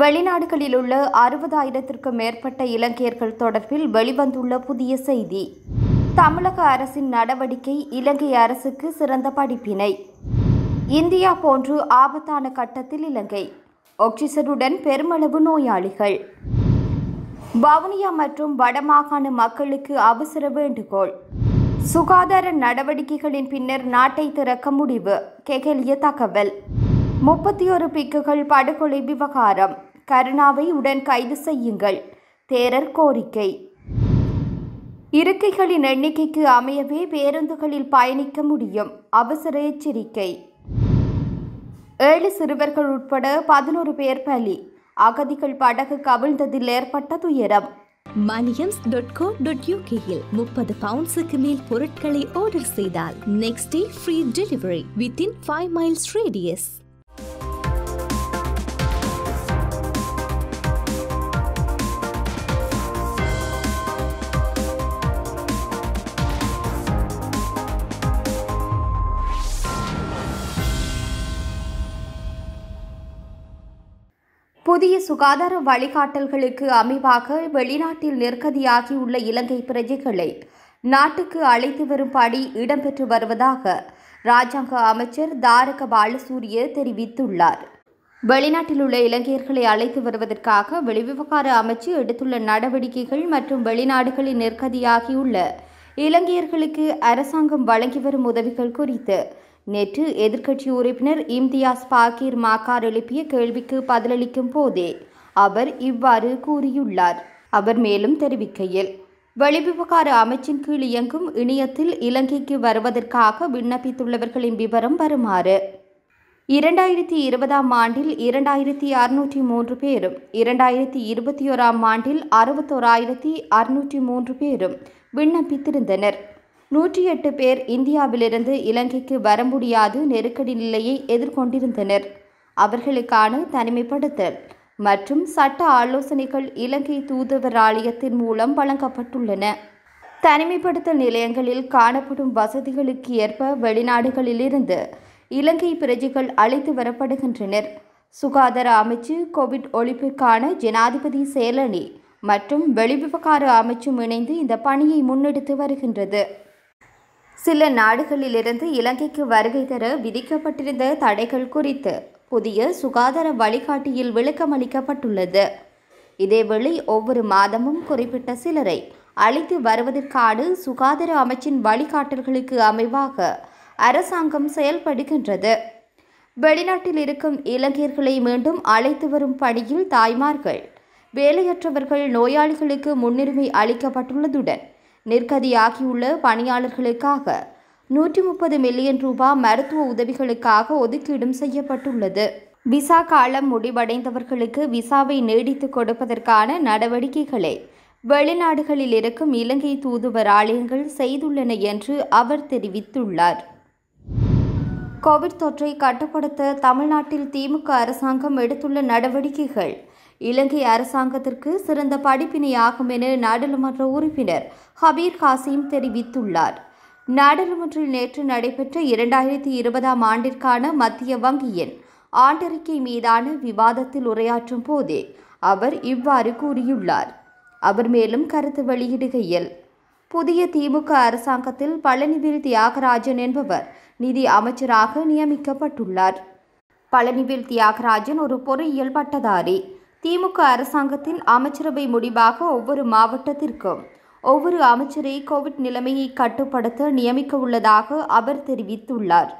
வெளிநாடுகளில் உள்ள அறுபதாயிரத்திற்கும் மேற்பட்ட இலங்கையர்கள் தொடர்பில் வெளிவந்துள்ள புதிய செய்தி தமிழக அரசின் நடவடிக்கை இலங்கை அரசுக்கு சிறந்த படிப்பினை இந்தியா போன்று ஆபத்தான கட்டத்தில் இலங்கை ஆக்சிஜனுடன் பெருமளவு நோயாளிகள் வவுனியா மற்றும் வடமாகாண மக்களுக்கு அவசர வேண்டுகோள் சுகாதார நடவடிக்கைகளின் பின்னர் நாட்டை திறக்க முடிவு கெகலிய தகவல் முப்பத்தி ஒரு பிக்குகள் படுகொலை விவகாரம் கருணாவை உடன் கைது செய்யுங்கள் தேரர் கோரிக்கை இருக்கைகளின் எண்ணிக்கைக்கு அமையவே பேருந்துகளில் பயணிக்க முடியும் அவசர எச்சரிக்கை ஏழு சிறுவர்கள் உட்பட பதினோரு பேர் பலி அகதிகள் படகு கவிழ்ந்ததில் ஏற்பட்ட துயரம் மணியம்ஸ் டாட் கோ டாட் யூகேயில் முப்பது பவுன்ஸுக்கு மேல் பொருட்களை ஆர்டர் செய்தால் next day free delivery within five miles radius புதிய சுகாதார வழிகாட்டல்களுக்கு அமைவாக வெளிநாட்டில் நெருக்கடியாகியுள்ள இலங்கை பிரஜைகளை நாட்டுக்கு அழைத்து வரும் பணி இடம்பெற்று வருவதாக ராஜாங்க அமைச்சர் தாரக பாலசூரிய தெரிவித்துள்ளார் வெளிநாட்டில் உள்ள இலங்கையர்களை அழைத்து வருவதற்காக வெளிவிவகார அமைச்சு எடுத்துள்ள நடவடிக்கைகள் மற்றும் வெளிநாடுகளில் நெருக்கதியாகியுள்ள இலங்கையர்களுக்கு அரசாங்கம் வழங்கி வரும் உதவிகள் குறித்து நேற்று எதிர்க்கட்சி உறுப்பினர் இம்தியாஸ் பாக்கீர் மாக்கார் எழுப்பிய கேள்விக்கு பதிலளிக்கும் போதே அவர் இவ்வாறு கூறியுள்ளார் அவர் மேலும் தெரிவிக்கையில் வெளிவிவகார அமைச்சின் கீழ் இயங்கும் இணையத்தில் இலங்கைக்கு வருவதற்காக விண்ணப்பித்துள்ளவர்களின் விவரம் வருமாறு இரண்டாயிரத்தி இருபதாம் ஆண்டில் இரண்டாயிரத்தி அறுநூற்றி மூன்று பேரும் இரண்டாயிரத்தி இருபத்தி ஓராம் ஆண்டில் அறுபத்தோராயிரத்தி அறுநூற்றி மூன்று பேரும் விண்ணப்பித்திருந்தனர் நூற்றி எட்டு பேர் இந்தியாவிலிருந்து இலங்கைக்கு வர முடியாது நெருக்கடி நிலையை எதிர்கொண்டிருந்தனர் அவர்களுக்கான தனிமைப்படுத்தல் மற்றும் சட்ட ஆலோசனைகள் இலங்கை தூதுவர் ஆலயத்தின் மூலம் வழங்கப்பட்டுள்ளன தனிமைப்படுத்தல் நிலையங்களில் காணப்படும் வசதிகளுக்கு ஏற்ப வெளிநாடுகளிலிருந்து இலங்கை பிரஜைகள் அழைத்து வரப்படுகின்றனர் சுகாதார அமைச்சு கோவிட் ஒழிப்புக்கான ஜனாதிபதி செயலணி மற்றும் வெளிவிவகார அமைச்சும் இணைந்து இந்த பணியை முன்னெடுத்து வருகின்றது சில நாடுகளிலிருந்து இலங்கைக்கு வருகை தர விதிக்கப்பட்டிருந்த தடைகள் குறித்து புதிய சுகாதார வழிகாட்டியில் விளக்கம் அளிக்கப்பட்டுள்ளது இதேவேளை ஒவ்வொரு மாதமும் குறிப்பிட்ட சிலரை அழைத்து வருவதற்கான சுகாதார அமைச்சின் வழிகாட்டல்களுக்கு அமைவாக அரசாங்கம் செயல்படுகின்றது வெளிநாட்டில் இருக்கும் இலங்கையர்களை மீண்டும் அழைத்து வரும் பணியில் தாய்மார்கள் வேலையற்றவர்கள் நோயாளிகளுக்கு முன்னுரிமை அளிக்கப்பட்டுள்ளதுடன் நிர்கதியாகியுள்ள பணியாளர்களுக்காக நூற்றி முப்பது மில்லியன் ரூபாய் மருத்துவ உதவிகளுக்காக ஒதுக்கீடும் செய்யப்பட்டுள்ளது விசா காலம் முடிவடைந்தவர்களுக்கு விசாவை நீடித்து கொடுப்பதற்கான நடவடிக்கைகளை வெளிநாடுகளில் இருக்கும் இலங்கை தூதுவர் ஆலயங்கள் செய்துள்ளன என்று அவர் தெரிவித்துள்ளார் கோவிட் தொற்றை கட்டுப்படுத்த தமிழ்நாட்டில் திமுக அரசாங்கம் எடுத்துள்ள நடவடிக்கைகள் இலங்கை அரசாங்கத்திற்கு சிறந்த படிப்பினையாகும் என நாடாளுமன்ற உறுப்பினர் ஹபீர் காசிம் தெரிவித்துள்ளார் நாடாளுமன்றில் நேற்று நடைபெற்ற இரண்டாயிரத்தி இருபதாம் ஆண்டிற்கான மத்திய வங்கியின் ஆண்டறிக்கை மீதான விவாதத்தில் உரையாற்றும் போதே அவர் இவ்வாறு கூறியுள்ளார் அவர் மேலும் கருத்து வெளியிடுகையில் புதிய திமுக அரசாங்கத்தில் பழனிவேல் தியாகராஜன் என்பவர் நிதி அமைச்சராக நியமிக்கப்பட்டுள்ளார் பழனிவேல் தியாகராஜன் ஒரு பொறியியல் பட்டதாரி திமுக அரசாங்கத்தில் அமைச்சரவை முடிவாக ஒவ்வொரு மாவட்டத்திற்கும் ஒவ்வொரு அமைச்சரை கோவிட் நிலைமையை கட்டுப்படுத்த நியமிக்க உள்ளதாக அவர் தெரிவித்துள்ளார்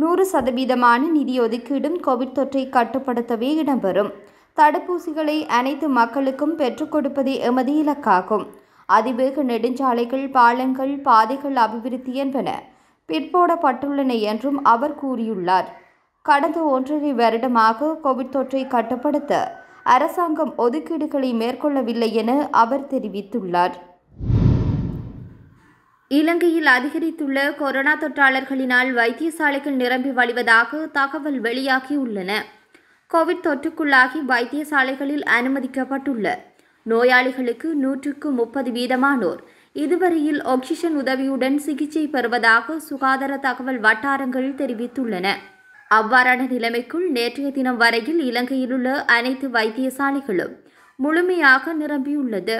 நூறு சதவீதமான நிதி ஒதுக்கீடும் கோவிட் தொற்றை கட்டுப்படுத்தவே இடம்பெறும் தடுப்பூசிகளை அனைத்து மக்களுக்கும் பெற்றுக் கொடுப்பதே எமது இலக்காகும் அதிவேக நெடுஞ்சாலைகள் பாலங்கள் பாதைகள் அபிவிருத்தி என்பன பிற்போடப்பட்டுள்ளன என்றும் அவர் கூறியுள்ளார் கடந்த ஒன்றரை வருடமாக கோவிட் தொற்றை கட்டுப்படுத்த அரசாங்கம் ஒதுக்கீடுகளை மேற்கொள்ளவில்லை என அவர் தெரிவித்துள்ளார் இலங்கையில் அதிகரித்துள்ள கொரோனா தொற்றாளர்களினால் வைத்தியசாலைகள் நிரம்பி வழிவதாக தகவல் வெளியாகியுள்ளன கோவிட் தொற்றுக்குள்ளாகி வைத்தியசாலைகளில் அனுமதிக்கப்பட்டுள்ள நோயாளிகளுக்கு நூற்றுக்கு முப்பது வீதமானோர் இதுவரையில் ஆக்சிஜன் உதவியுடன் சிகிச்சை பெறுவதாக சுகாதார தகவல் வட்டாரங்கள் தெரிவித்துள்ளன அவ்வாறான நிலைமைக்குள் நேற்றைய தினம் வரையில் இலங்கையில் உள்ள அனைத்து வைத்தியசாலைகளும் முழுமையாக நிரம்பியுள்ளது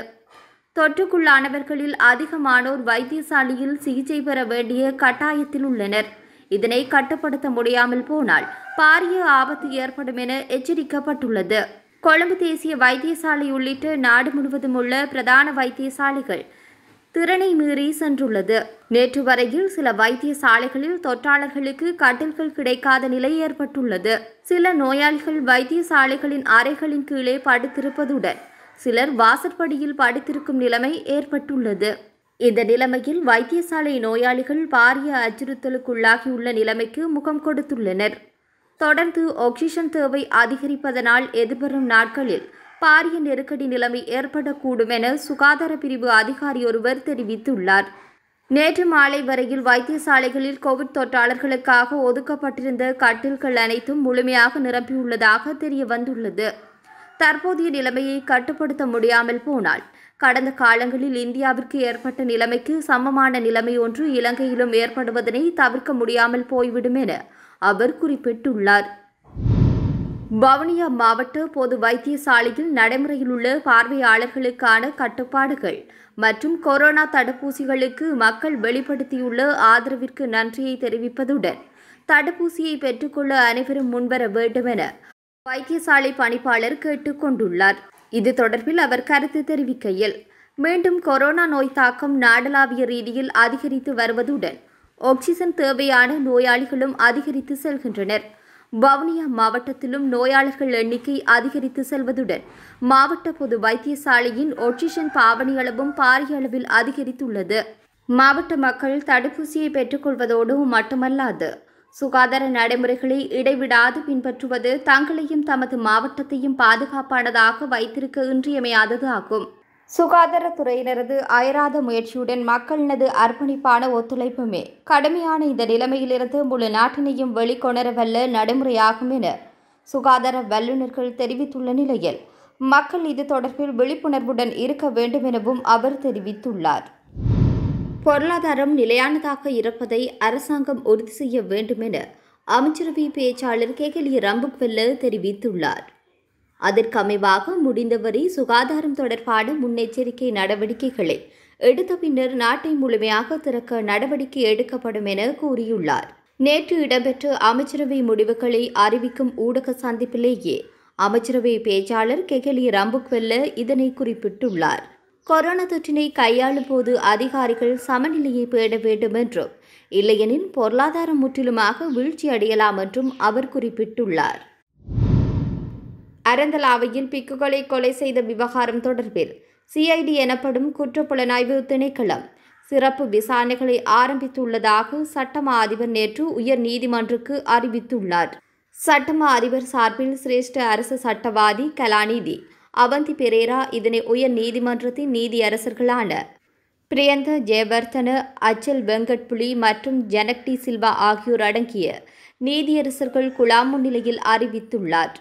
தொற்றுக்குள்ளானவர்களில் அதிகமானோர் வைத்தியசாலையில் சிகிச்சை பெற வேண்டிய கட்டாயத்தில் உள்ளனர் இதனை கட்டுப்படுத்த முடியாமல் போனால் பாரிய ஆபத்து ஏற்படும் என எச்சரிக்கப்பட்டுள்ளது கொழும்பு தேசிய வைத்தியசாலை உள்ளிட்ட நாடு முழுவதும் உள்ள பிரதான வைத்தியசாலைகள் திறனை மீறி சென்றுள்ளது நேற்று வரையில் சில வைத்தியசாலைகளில் தொற்றாளர்களுக்கு கட்டில்கள் கிடைக்காத நிலை ஏற்பட்டுள்ளது சில நோயாளிகள் வைத்தியசாலைகளின் அறைகளின் கீழே படுத்திருப்பதுடன் சிலர் வாசற்படியில் படுத்திருக்கும் நிலைமை ஏற்பட்டுள்ளது இந்த நிலைமையில் வைத்தியசாலை நோயாளிகள் பாரிய அச்சுறுத்தலுக்குள்ளாகியுள்ள நிலைமைக்கு முகம் கொடுத்துள்ளனர் தொடர்ந்து ஆக்சிஜன் தேவை அதிகரிப்பதனால் எதிர்வரும் நாட்களில் பாரிய நெருக்கடி நிலைமை ஏற்படக்கூடும் என சுகாதார பிரிவு அதிகாரியொருவர் தெரிவித்துள்ளார் நேற்று மாலை வரையில் வைத்தியசாலைகளில் கோவிட் தொற்றாளர்களுக்காக ஒதுக்கப்பட்டிருந்த கட்டில்கள் அனைத்தும் முழுமையாக நிரம்பியுள்ளதாக தெரிய வந்துள்ளது தற்போதைய நிலைமையை கட்டுப்படுத்த முடியாமல் போனால் கடந்த காலங்களில் இந்தியாவிற்கு ஏற்பட்ட நிலைமைக்கு சமமான நிலைமை ஒன்று இலங்கையிலும் ஏற்படுவதனை தவிர்க்க முடியாமல் போய்விடும் என அவர் குறிப்பிட்டுள்ளார் வவுனியா மாவட்ட பொது வைத்தியசாலையில் நடைமுறையில் உள்ள பார்வையாளர்களுக்கான கட்டுப்பாடுகள் மற்றும் கொரோனா தடுப்பூசிகளுக்கு மக்கள் வெளிப்படுத்தியுள்ள ஆதரவிற்கு நன்றியை தெரிவிப்பதுடன் தடுப்பூசியை பெற்றுக்கொள்ள அனைவரும் முன்வர வேண்டும் என வைத்தியசாலை பணிப்பாளர் கேட்டுக்கொண்டுள்ளார் இது தொடர்பில் அவர் கருத்து தெரிவிக்கையில் மீண்டும் கொரோனா நோய் தாக்கம் நாடளாவிய ரீதியில் அதிகரித்து வருவதுடன் ஆக்சிஜன் தேவையான நோயாளிகளும் அதிகரித்து செல்கின்றனர் வவுனியா மாவட்டத்திலும் நோயாளர்கள் எண்ணிக்கை அதிகரித்து செல்வதுடன் மாவட்ட பொது வைத்தியசாலையின் ஆக்சிஜன் பாவனை அளவும் பாரிய அளவில் அதிகரித்துள்ளது மாவட்ட மக்கள் தடுப்பூசியை பெற்றுக்கொள்வதோடு மட்டுமல்லாது சுகாதார நடைமுறைகளை இடைவிடாது பின்பற்றுவது தங்களையும் தமது மாவட்டத்தையும் பாதுகாப்பானதாக வைத்திருக்க இன்றியமையாதது ஆகும் சுகாதாரத்துறையினரது அயராத முயற்சியுடன் மக்களினது அர்ப்பணிப்பான ஒத்துழைப்புமே கடுமையான இந்த நிலைமையிலிருந்து முழு நாட்டினையும் வெளிக்கொணரவல்ல நடைமுறையாகும் என சுகாதார வல்லுநர்கள் தெரிவித்துள்ள நிலையில் மக்கள் இது தொடர்பில் விழிப்புணர்வுடன் இருக்க வேண்டும் எனவும் அவர் தெரிவித்துள்ளார் பொருளாதாரம் நிலையானதாக இருப்பதை அரசாங்கம் உறுதி செய்ய வேண்டும் என அமைச்சரவை பேச்சாளர் கேகலி ரம்புக்வெல்ல தெரிவித்துள்ளார் அதற்கமைவாக முடிந்தவரை சுகாதாரம் தொடர்பான முன்னெச்சரிக்கை நடவடிக்கைகளை எடுத்த பின்னர் நாட்டை முழுமையாக திறக்க நடவடிக்கை எடுக்கப்படும் என கூறியுள்ளார் நேற்று இடம்பெற்ற அமைச்சரவை முடிவுகளை அறிவிக்கும் ஊடக சந்திப்பிலேயே அமைச்சரவை பேச்சாளர் கெகலி ரம்புக்வெல்ல இதனை குறிப்பிட்டுள்ளார் கொரோனா தொற்றினை கையாளும் போது அதிகாரிகள் சமநிலையை பேட வேண்டும் என்றும் இல்லையெனில் பொருளாதாரம் முற்றிலுமாக வீழ்ச்சி அடையலாம் என்றும் அவர் குறிப்பிட்டுள்ளார் அரந்தலாவையின் பிக்குகளை கொலை செய்த விவகாரம் தொடர்பில் சிஐடி எனப்படும் குற்றப்புலனாய்வு திணைக்களம் சிறப்பு விசாரணைகளை ஆரம்பித்துள்ளதாக சட்டமா அதிபர் நேற்று உயர் நீதிமன்றுக்கு அறிவித்துள்ளார் சட்டமா அதிபர் சார்பில் சிரேஷ்ட அரசு சட்டவாதி கலாநிதி அவந்தி பெரேரா இதனை உயர் நீதிமன்றத்தின் நீதியரசர்களான பிரியந்த ஜெயவர்தன அச்சல் வெங்கட் புலி மற்றும் ஜனக்டி சில்வா ஆகியோர் அடங்கிய நீதியரசர்கள் நிலையில் அறிவித்துள்ளார்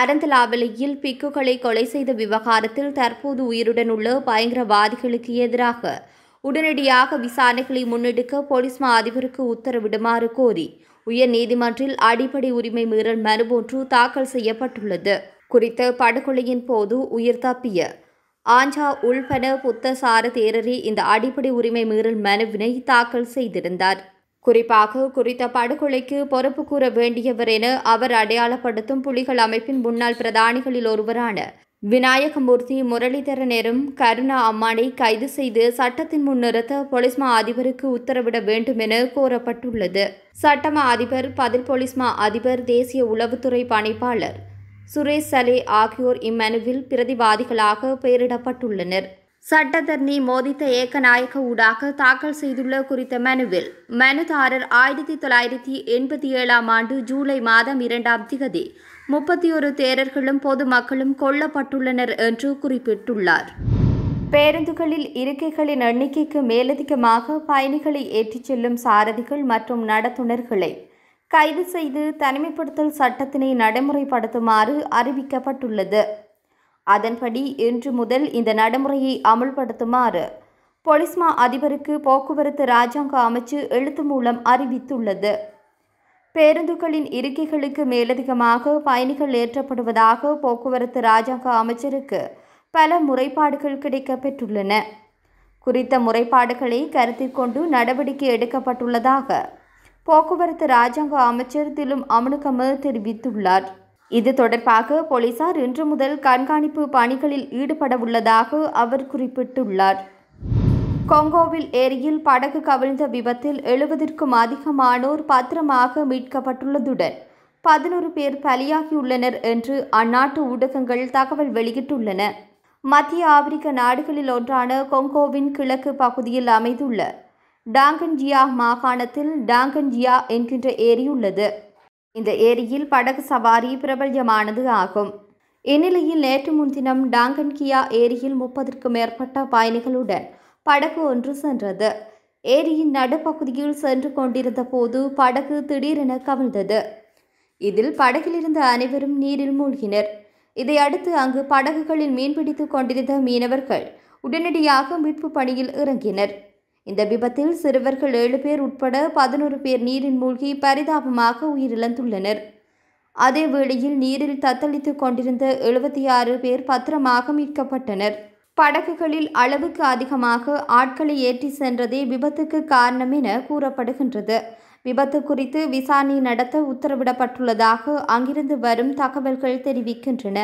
அரந்தலாவலியில் பிக்குகளை கொலை செய்த விவகாரத்தில் தற்போது உயிருடன் உள்ள பயங்கரவாதிகளுக்கு எதிராக உடனடியாக விசாரணைகளை முன்னெடுக்க போலீஸ் மா அதிபருக்கு உத்தரவிடுமாறு கோரி உயர்நீதிமன்றில் அடிப்படை உரிமை மீறல் மனு ஒன்று தாக்கல் செய்யப்பட்டுள்ளது குறித்த படுகொலையின் போது உயிர் தப்பிய ஆஞ்சா உள்பட புத்த சார தேரரே இந்த அடிப்படை உரிமை மீறல் மனுவினை தாக்கல் செய்திருந்தார் குறிப்பாக குறித்த படுகொலைக்கு பொறுப்பு கூற வேண்டியவர் என அவர் அடையாளப்படுத்தும் புலிகள் அமைப்பின் முன்னாள் பிரதானிகளில் ஒருவரான விநாயகமூர்த்தி முரளிதரனரும் கருணா அம்மானை கைது செய்து சட்டத்தின் முன் போலீஸ்மா அதிபருக்கு உத்தரவிட வேண்டும் என கோரப்பட்டுள்ளது சட்டமா அதிபர் பதில் பொலிஸ்மா அதிபர் தேசிய உளவுத்துறை பணிப்பாளர் சுரேஷ் சலே ஆகியோர் இம்மனுவில் பிரதிவாதிகளாக பெயரிடப்பட்டுள்ளனர் சட்டத்தரணி மோதித்த ஏக்கநாயக்க ஊடாக தாக்கல் செய்துள்ள குறித்த மனுவில் மனுதாரர் ஆயிரத்தி தொள்ளாயிரத்தி எண்பத்தி ஏழாம் ஆண்டு ஜூலை மாதம் இரண்டாம் திகதி முப்பத்தி ஒரு தேரர்களும் பொதுமக்களும் கொல்லப்பட்டுள்ளனர் என்று குறிப்பிட்டுள்ளார் பேருந்துகளில் இருக்கைகளின் எண்ணிக்கைக்கு மேலதிகமாக பயணிகளை ஏற்றிச் செல்லும் சாரதிகள் மற்றும் நடத்துனர்களை கைது செய்து தனிமைப்படுத்தல் சட்டத்தினை நடைமுறைப்படுத்துமாறு அறிவிக்கப்பட்டுள்ளது அதன்படி இன்று முதல் இந்த நடைமுறையை அமல்படுத்துமாறு பொலிஸ்மா அதிபருக்கு போக்குவரத்து ராஜாங்க அமைச்சு எழுத்து மூலம் அறிவித்துள்ளது பேருந்துகளின் இருக்கைகளுக்கு மேலதிகமாக பயணிகள் ஏற்றப்படுவதாக போக்குவரத்து ராஜாங்க அமைச்சருக்கு பல முறைப்பாடுகள் கிடைக்கப்பெற்றுள்ளன குறித்த முறைப்பாடுகளை கருத்தில் கொண்டு நடவடிக்கை எடுக்கப்பட்டுள்ளதாக போக்குவரத்து ராஜாங்க அமைச்சர் திலும் அமனுகம தெரிவித்துள்ளார் இது தொடர்பாக போலீசார் இன்று முதல் கண்காணிப்பு பணிகளில் ஈடுபட உள்ளதாக அவர் குறிப்பிட்டுள்ளார் கொங்கோவில் ஏரியில் படகு கவிழ்ந்த விபத்தில் எழுபதிற்கும் அதிகமானோர் பத்திரமாக மீட்கப்பட்டுள்ளதுடன் பதினோரு பேர் பலியாகியுள்ளனர் என்று அந்நாட்டு ஊடகங்கள் தகவல் வெளியிட்டுள்ளன மத்திய ஆப்பிரிக்க நாடுகளில் ஒன்றான கொங்கோவின் கிழக்கு பகுதியில் அமைந்துள்ள டாங்கன்ஜியா மாகாணத்தில் டாங்கன்ஜியா என்கின்ற ஏரி உள்ளது இந்த ஏரியில் படகு சவாரி பிரபல்யமானது ஆகும் இந்நிலையில் நேற்று முன்தினம் டாங்கன்கியா ஏரியில் முப்பதற்கும் மேற்பட்ட பயணிகளுடன் படகு ஒன்று சென்றது ஏரியின் நடுப்பகுதியில் சென்று கொண்டிருந்த போது படகு திடீரென கவிழ்ந்தது இதில் படகிலிருந்த அனைவரும் நீரில் மூழ்கினர் இதையடுத்து அங்கு படகுகளில் மீன்பிடித்துக் கொண்டிருந்த மீனவர்கள் உடனடியாக மீட்பு பணியில் இறங்கினர் இந்த விபத்தில் சிறுவர்கள் ஏழு பேர் உட்பட பதினோரு பேர் நீரில் மூழ்கி பரிதாபமாக உயிரிழந்துள்ளனர் அதே வேளையில் நீரில் தத்தளித்துக் கொண்டிருந்த எழுபத்தி ஆறு பேர் பத்திரமாக மீட்கப்பட்டனர் படகுகளில் அளவுக்கு அதிகமாக ஆட்களை ஏற்றி சென்றதே விபத்துக்கு காரணம் என கூறப்படுகின்றது விபத்து குறித்து விசாரணை நடத்த உத்தரவிடப்பட்டுள்ளதாக அங்கிருந்து வரும் தகவல்கள் தெரிவிக்கின்றன